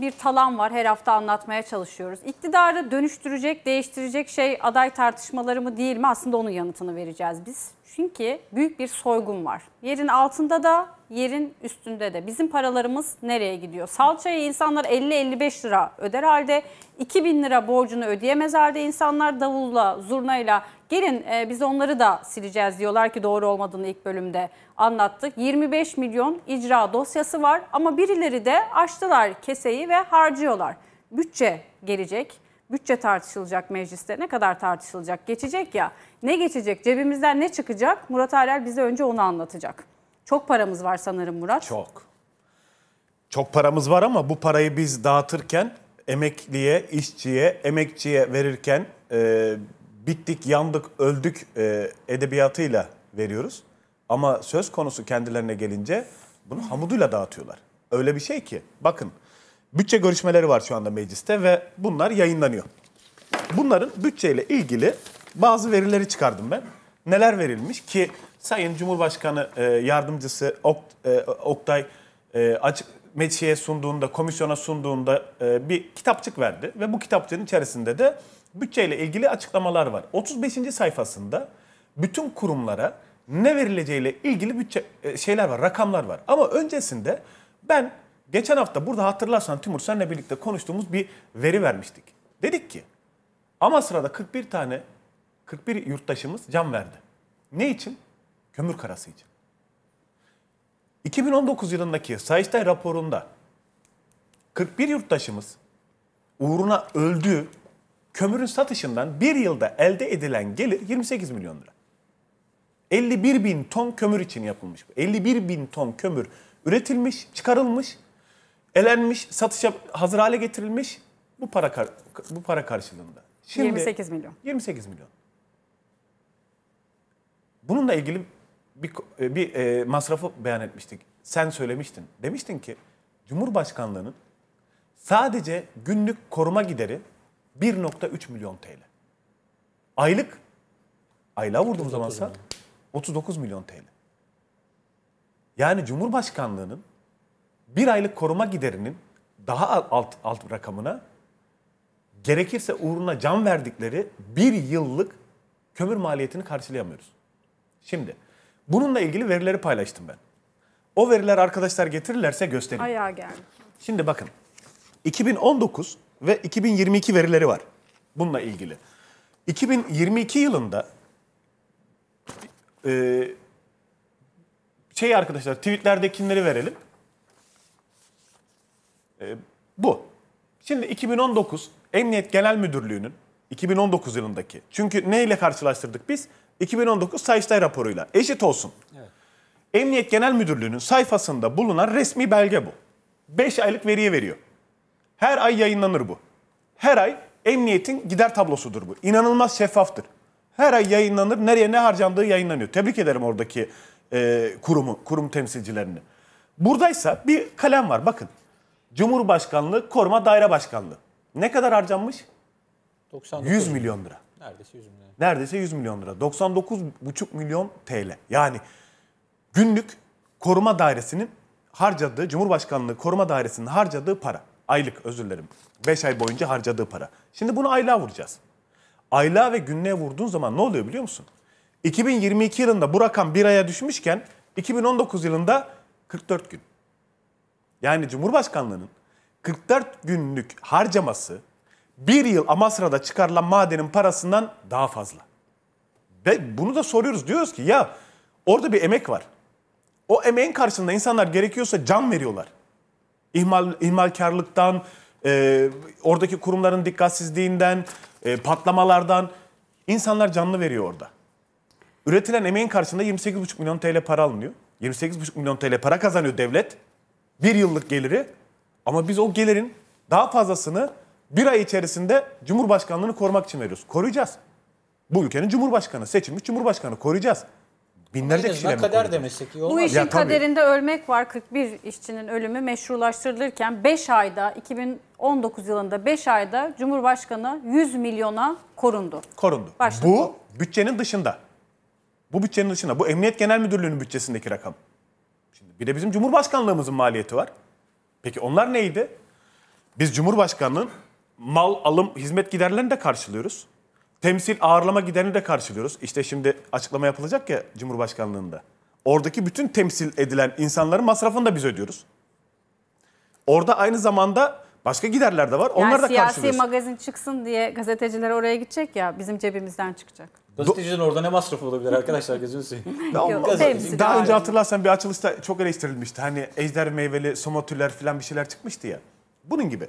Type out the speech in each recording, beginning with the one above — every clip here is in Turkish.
bir talan var her hafta anlatmaya çalışıyoruz. İktidarı dönüştürecek, değiştirecek şey aday tartışmaları mı değil mi? Aslında onun yanıtını vereceğiz biz. Çünkü büyük bir soygun var. Yerin altında da yerin üstünde de. Bizim paralarımız nereye gidiyor? Salçayı insanlar 50-55 lira öder halde 2000 lira borcunu ödeyemez halde insanlar davulla, zurnayla gelin e, biz onları da sileceğiz diyorlar ki doğru olmadığını ilk bölümde anlattık. 25 milyon icra dosyası var ama birileri de açtılar keseyi ve harcıyorlar. Bütçe gelecek Bütçe tartışılacak mecliste. Ne kadar tartışılacak? Geçecek ya. Ne geçecek? Cebimizden ne çıkacak? Murat Arel bize önce onu anlatacak. Çok paramız var sanırım Murat. Çok. Çok paramız var ama bu parayı biz dağıtırken emekliye, işçiye, emekçiye verirken e, bittik, yandık, öldük e, edebiyatıyla veriyoruz. Ama söz konusu kendilerine gelince bunu hamuduyla dağıtıyorlar. Öyle bir şey ki bakın Bütçe görüşmeleri var şu anda mecliste ve bunlar yayınlanıyor. Bunların bütçeyle ilgili bazı verileri çıkardım ben. Neler verilmiş ki Sayın Cumhurbaşkanı e, yardımcısı ok, e, Oktay e, açık meclise sunduğunda, komisyona sunduğunda e, bir kitapçık verdi ve bu kitapçığın içerisinde de bütçeyle ilgili açıklamalar var. 35. sayfasında bütün kurumlara ne verileceğiyle ilgili bütçe şeyler var, rakamlar var. Ama öncesinde ben Geçen hafta burada hatırlarsan Timur senle birlikte konuştuğumuz bir veri vermiştik. Dedik ki ama sırada 41 tane 41 yurttaşımız can verdi. Ne için? Kömür karası için. 2019 yılındaki Sayıştay raporunda 41 yurttaşımız uğruna öldüğü kömürün satışından bir yılda elde edilen gelir 28 milyon lira. 51 bin ton kömür için yapılmış. 51 bin ton kömür üretilmiş, çıkarılmış elenmiş, satışa hazır hale getirilmiş bu para kar, bu para karşılığında. Şimdi 28 milyon. 28 milyon. Bununla ilgili bir, e, bir e, masrafı beyan etmiştik. Sen söylemiştin. Demiştin ki Cumhurbaşkanlığının sadece günlük koruma gideri 1.3 milyon TL. Aylık aylığa vurduğum zamansa 39 milyon TL. Yani Cumhurbaşkanlığının bir aylık koruma giderinin daha alt, alt rakamına gerekirse uğruna can verdikleri bir yıllık kömür maliyetini karşılayamıyoruz. Şimdi bununla ilgili verileri paylaştım ben. O veriler arkadaşlar getirirlerse göstereyim. Ayağa gel. Şimdi bakın 2019 ve 2022 verileri var bununla ilgili. 2022 yılında e, şey arkadaşlar tweetlerdekileri verelim. E, bu. Şimdi 2019 Emniyet Genel Müdürlüğü'nün 2019 yılındaki. Çünkü neyle karşılaştırdık biz? 2019 Sayıştay raporuyla. Eşit olsun. Evet. Emniyet Genel Müdürlüğü'nün sayfasında bulunan resmi belge bu. 5 aylık veriye veriyor. Her ay yayınlanır bu. Her ay emniyetin gider tablosudur bu. İnanılmaz şeffaftır. Her ay yayınlanır. Nereye ne harcandığı yayınlanıyor. Tebrik ederim oradaki e, kurumu, kurum temsilcilerini. Buradaysa bir kalem var bakın. Cumhurbaşkanlığı Koruma Daire Başkanlığı. Ne kadar harcanmış? 99 100 milyon lira. Neredeyse 100 milyon. Neredeyse 100 milyon lira. 99,5 milyon TL. Yani günlük koruma dairesinin harcadığı, Cumhurbaşkanlığı koruma dairesinin harcadığı para. Aylık özür dilerim. 5 ay boyunca harcadığı para. Şimdi bunu aylığa vuracağız. Aylığa ve günlüğe vurduğun zaman ne oluyor biliyor musun? 2022 yılında bu rakam bir aya düşmüşken 2019 yılında 44 gün. Yani Cumhurbaşkanlığının 44 günlük harcaması bir yıl Amasra'da çıkarılan madenin parasından daha fazla. Ve bunu da soruyoruz. Diyoruz ki ya orada bir emek var. O emeğin karşılığında insanlar gerekiyorsa can veriyorlar. İhmal, ihmalkarlıktan, e, oradaki kurumların dikkatsizliğinden, e, patlamalardan insanlar canlı veriyor orada. Üretilen emeğin karşılığında 28,5 milyon TL para alınıyor. 28,5 milyon TL para kazanıyor devlet. Bir yıllık geliri ama biz o gelirin daha fazlasını bir ay içerisinde Cumhurbaşkanlığını korumak için veriyoruz. Koruyacağız. Bu ülkenin Cumhurbaşkanı, seçilmiş Cumhurbaşkanı koruyacağız. Binlerce kişiler kader demesek iyi olmaz. Bu işin ya, kaderinde ölmek var. 41 işçinin ölümü meşrulaştırılırken 5 ayda 2019 yılında 5 ayda Cumhurbaşkanı 100 milyona korundu. Korundu. Başladı. Bu bütçenin dışında. Bu bütçenin dışında. Bu Emniyet Genel Müdürlüğü'nün bütçesindeki rakam. Bir de bizim Cumhurbaşkanlığımızın maliyeti var. Peki onlar neydi? Biz cumhurbaşkanının mal, alım, hizmet giderlerini de karşılıyoruz. Temsil, ağırlama giderini de karşılıyoruz. İşte şimdi açıklama yapılacak ya Cumhurbaşkanlığında. Oradaki bütün temsil edilen insanların masrafını da biz ödüyoruz. Orada aynı zamanda başka giderler de var. Yani Onlar da siyasi karşılıyoruz. Siyasi magazin çıksın diye gazeteciler oraya gidecek ya bizim cebimizden çıkacak. Gazetecinin orada ne masrafı olabilir arkadaşlar gözünü seveyim. Daha önce hatırlarsan bir açılışta çok eleştirilmişti. Hani ejder meyveli somatüller falan bir şeyler çıkmıştı ya. Bunun gibi.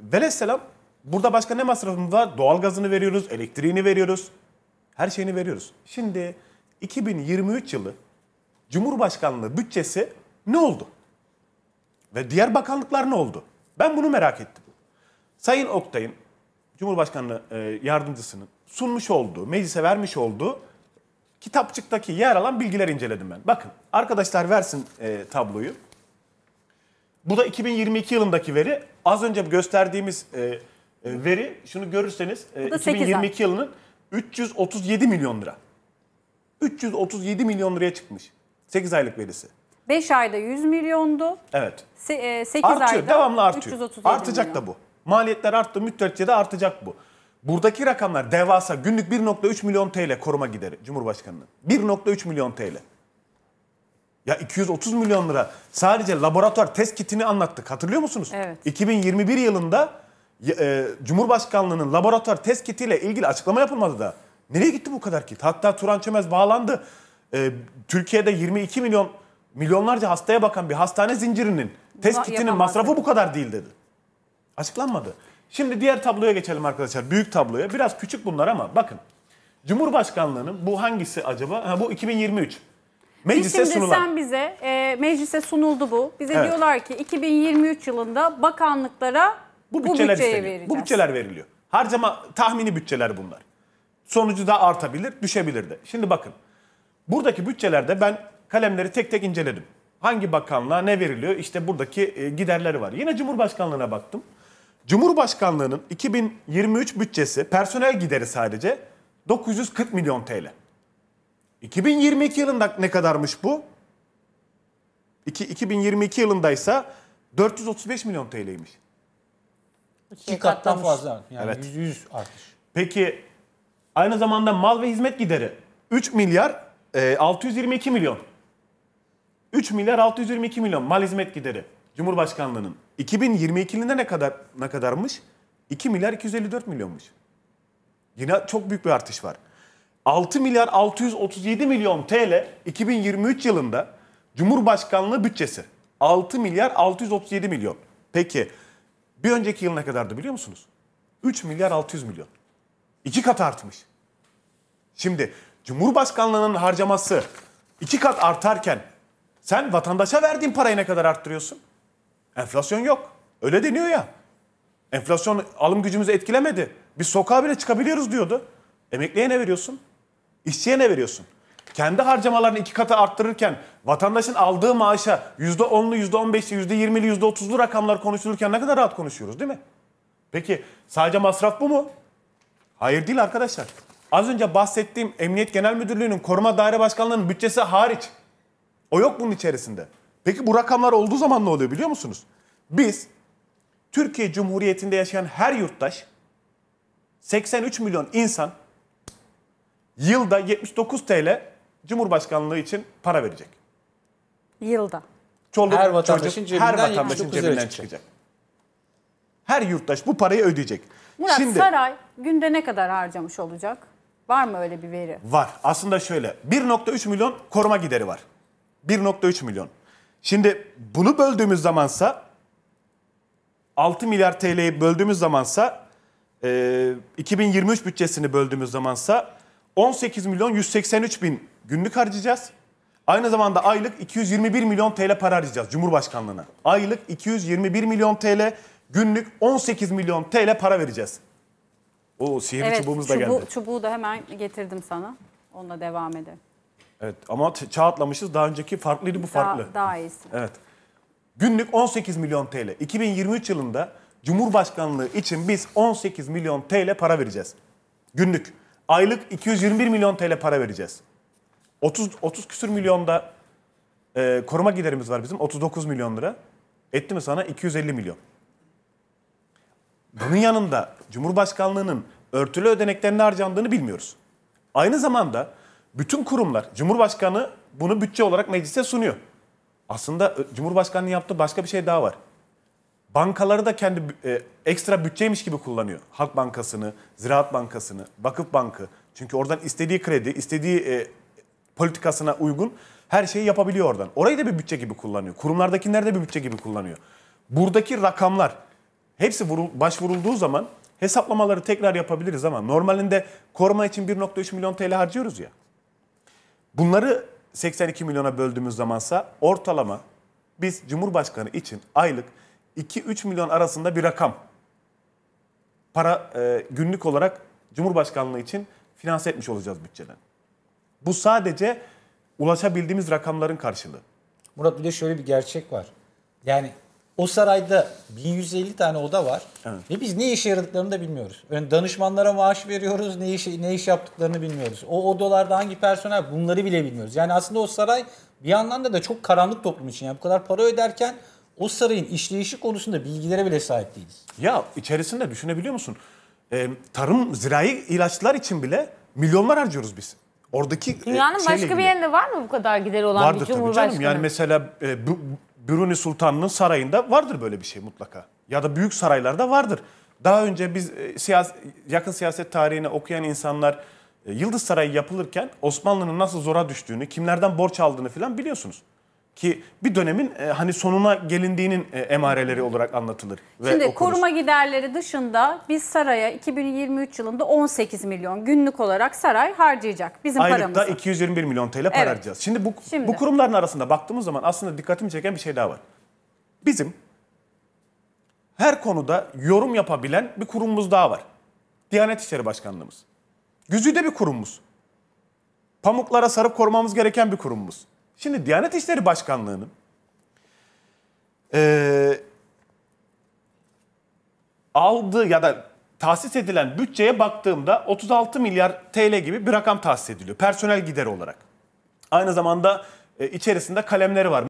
Velesselam burada başka ne masrafımız var? Doğalgazını veriyoruz, elektriğini veriyoruz. Her şeyini veriyoruz. Şimdi 2023 yılı Cumhurbaşkanlığı bütçesi ne oldu? Ve diğer bakanlıklar ne oldu? Ben bunu merak ettim. Sayın Oktay'ın Cumhurbaşkanlığı e, yardımcısının sunmuş olduğu, meclise vermiş olduğu kitapçıktaki yer alan bilgiler inceledim ben. Bakın arkadaşlar versin e, tabloyu. Bu da 2022 yılındaki veri. Az önce gösterdiğimiz e, e, veri şunu görürseniz e, 2022 yılının 337 milyon lira. 337 milyon liraya çıkmış. 8 aylık verisi. 5 ayda 100 milyondu. Evet. Se, e, 8 artıyor, ayda devamlı artıyor. Artacak milyon. da bu. Maliyetler arttı, müddetçe de artacak bu. Buradaki rakamlar devasa. Günlük 1.3 milyon TL koruma gideri Cumhurbaşkanı'nın. 1.3 milyon TL. Ya 230 milyon lira sadece laboratuvar test kitini anlattık. Hatırlıyor musunuz? Evet. 2021 yılında e, Cumhurbaşkanlığı'nın laboratuvar test kitiyle ilgili açıklama yapılmadı da. Nereye gitti bu kadar kit? Hatta Turan Çömez bağlandı. E, Türkiye'de 22 milyon milyonlarca hastaya bakan bir hastane zincirinin test kitinin masrafı bu kadar değil dedi. Açıklanmadı. Şimdi diğer tabloya geçelim arkadaşlar. Büyük tabloya. Biraz küçük bunlar ama bakın. Cumhurbaşkanlığının bu hangisi acaba? Ha, bu 2023. Meclise Şimdi sunulan. sen bize e, meclise sunuldu bu. Bize evet. diyorlar ki 2023 yılında bakanlıklara bu, bu bütçeye isteniyor. vereceğiz. Bu bütçeler veriliyor. Harcama tahmini bütçeler bunlar. Sonucu da artabilir, düşebilir de. Şimdi bakın. Buradaki bütçelerde ben kalemleri tek tek inceledim. Hangi bakanlığa ne veriliyor? İşte buradaki e, giderleri var. Yine Cumhurbaşkanlığına baktım. Cumhurbaşkanlığının 2023 bütçesi personel gideri sadece 940 milyon TL. 2022 yılında ne kadarmış bu? 2022 yılındaysa 435 milyon TL'ymiş. İki kattan fazla. Yani evet. 100, artış. Peki aynı zamanda mal ve hizmet gideri 3 milyar e, 622 milyon. 3 milyar 622 milyon mal hizmet gideri Cumhurbaşkanlığının. 2022'linde ne kadar ne kadarmış? 2 milyar 254 milyonmuş. Yine çok büyük bir artış var. 6 milyar 637 milyon TL 2023 yılında Cumhurbaşkanlığı bütçesi. 6 milyar 637 milyon. Peki bir önceki yıl ne kadardı biliyor musunuz? 3 milyar 600 milyon. İki kat artmış. Şimdi Cumhurbaşkanlığının harcaması iki kat artarken sen vatandaşa verdiğin parayı ne kadar arttırıyorsun? Enflasyon yok. Öyle deniyor ya. Enflasyon alım gücümüzü etkilemedi. Biz sokağa bile çıkabiliyoruz diyordu. Emekliye ne veriyorsun? İşçiye ne veriyorsun? Kendi harcamalarını iki katı arttırırken vatandaşın aldığı maaşa %10'lu, %15'li, %20'li, %30'lu rakamlar konuşulurken ne kadar rahat konuşuyoruz değil mi? Peki sadece masraf bu mu? Hayır değil arkadaşlar. Az önce bahsettiğim Emniyet Genel Müdürlüğü'nün Koruma Daire Başkanlığı'nın bütçesi hariç. O yok bunun içerisinde. Peki bu rakamlar olduğu zaman ne oluyor biliyor musunuz? Biz Türkiye Cumhuriyeti'nde yaşayan her yurttaş 83 milyon insan yılda 79 TL Cumhurbaşkanlığı için para verecek. Yılda. Çoluk, her vatandaşın çocuk, cebinden, her vatandaşın cebinden çıkacak. çıkacak. Her yurttaş bu parayı ödeyecek. Murat Şimdi, Saray günde ne kadar harcamış olacak? Var mı öyle bir veri? Var. Aslında şöyle 1.3 milyon koruma gideri var. 1.3 milyon. Şimdi bunu böldüğümüz zamansa 6 milyar TL'yi böldüğümüz zamansa e, 2023 bütçesini böldüğümüz zamansa 18 milyon 183 bin günlük harcayacağız. Aynı zamanda aylık 221 milyon TL para harcayacağız Cumhurbaşkanlığına. Aylık 221 milyon TL, günlük 18 milyon TL para vereceğiz. O sihirli evet, çubuğumuz da çubuğu, geldi. Çubuğu da hemen getirdim sana. Onunla devam edelim. Evet ama çağ atlamışız. Daha önceki farklıydı bu farklı. Daha, daha iyisi. Evet. Günlük 18 milyon TL. 2023 yılında Cumhurbaşkanlığı için biz 18 milyon TL para vereceğiz. Günlük. Aylık 221 milyon TL para vereceğiz. 30 30 küsür milyonda e, koruma giderimiz var bizim 39 milyon lira. Etti mi sana 250 milyon. Bunun yanında Cumhurbaşkanlığının örtülü ödeneklerini harcandığını bilmiyoruz. Aynı zamanda bütün kurumlar, Cumhurbaşkanı bunu bütçe olarak meclise sunuyor. Aslında Cumhurbaşkanı'nın yaptığı başka bir şey daha var. Bankaları da kendi e, ekstra bütçeymiş gibi kullanıyor. Halk Bankası'nı, Ziraat Bankası'nı, Vakıf Bankı. Çünkü oradan istediği kredi, istediği e, politikasına uygun her şeyi yapabiliyor oradan. Orayı da bir bütçe gibi kullanıyor. Kurumlardakiler de bir bütçe gibi kullanıyor. Buradaki rakamlar hepsi vurul, başvurulduğu zaman hesaplamaları tekrar yapabiliriz ama normalinde koruma için 1.3 milyon TL harcıyoruz ya. Bunları 82 milyona böldüğümüz zamansa ortalama biz Cumhurbaşkanı için aylık 2-3 milyon arasında bir rakam para e, günlük olarak Cumhurbaşkanlığı için finanse etmiş olacağız bütçeden. Bu sadece ulaşabildiğimiz rakamların karşılığı. Murat bir de şöyle bir gerçek var. Yani o sarayda 1150 tane oda var evet. ve biz ne işe yaradıklarını da bilmiyoruz. Yani danışmanlara maaş veriyoruz, ne iş, ne iş yaptıklarını bilmiyoruz. O odalarda hangi personel bunları bile bilmiyoruz. Yani aslında o saray bir anlamda da çok karanlık toplum için. Yani bu kadar para öderken o sarayın işleyişi konusunda bilgilere bile sahip değiliz. Ya içerisinde düşünebiliyor musun? Ee, tarım, zirai ilaçlar için bile milyonlar harcıyoruz biz. Oradaki Dünyanın başka ilgili. bir yerinde var mı bu kadar gideri olan Vardır bir cumhurbaşkanı? Vardır tabii canım. Yani mesela e, bu, Büruni Sultan'ın sarayında vardır böyle bir şey mutlaka. Ya da büyük saraylarda vardır. Daha önce biz e, siyas yakın siyaset tarihini okuyan insanlar e, Yıldız Sarayı yapılırken Osmanlı'nın nasıl zora düştüğünü, kimlerden borç aldığını filan biliyorsunuz ki bir dönemin e, hani sonuna gelindiğinin e, emareleri olarak anlatılır. Ve Şimdi okunur. koruma giderleri dışında biz saraya 2023 yılında 18 milyon günlük olarak saray harcayacak bizim Aylıkta Aylıkta 221 milyon TL para evet. harcayacağız. Şimdi bu, Şimdi bu kurumların arasında baktığımız zaman aslında dikkatimi çeken bir şey daha var. Bizim her konuda yorum yapabilen bir kurumumuz daha var. Diyanet İşleri Başkanlığımız. Güzide bir kurumumuz. Pamuklara sarıp korumamız gereken bir kurumumuz. Şimdi Diyanet İşleri Başkanlığı'nın e, aldığı ya da tahsis edilen bütçeye baktığımda 36 milyar TL gibi bir rakam tahsis ediliyor personel gideri olarak. Aynı zamanda e, içerisinde kalemleri var.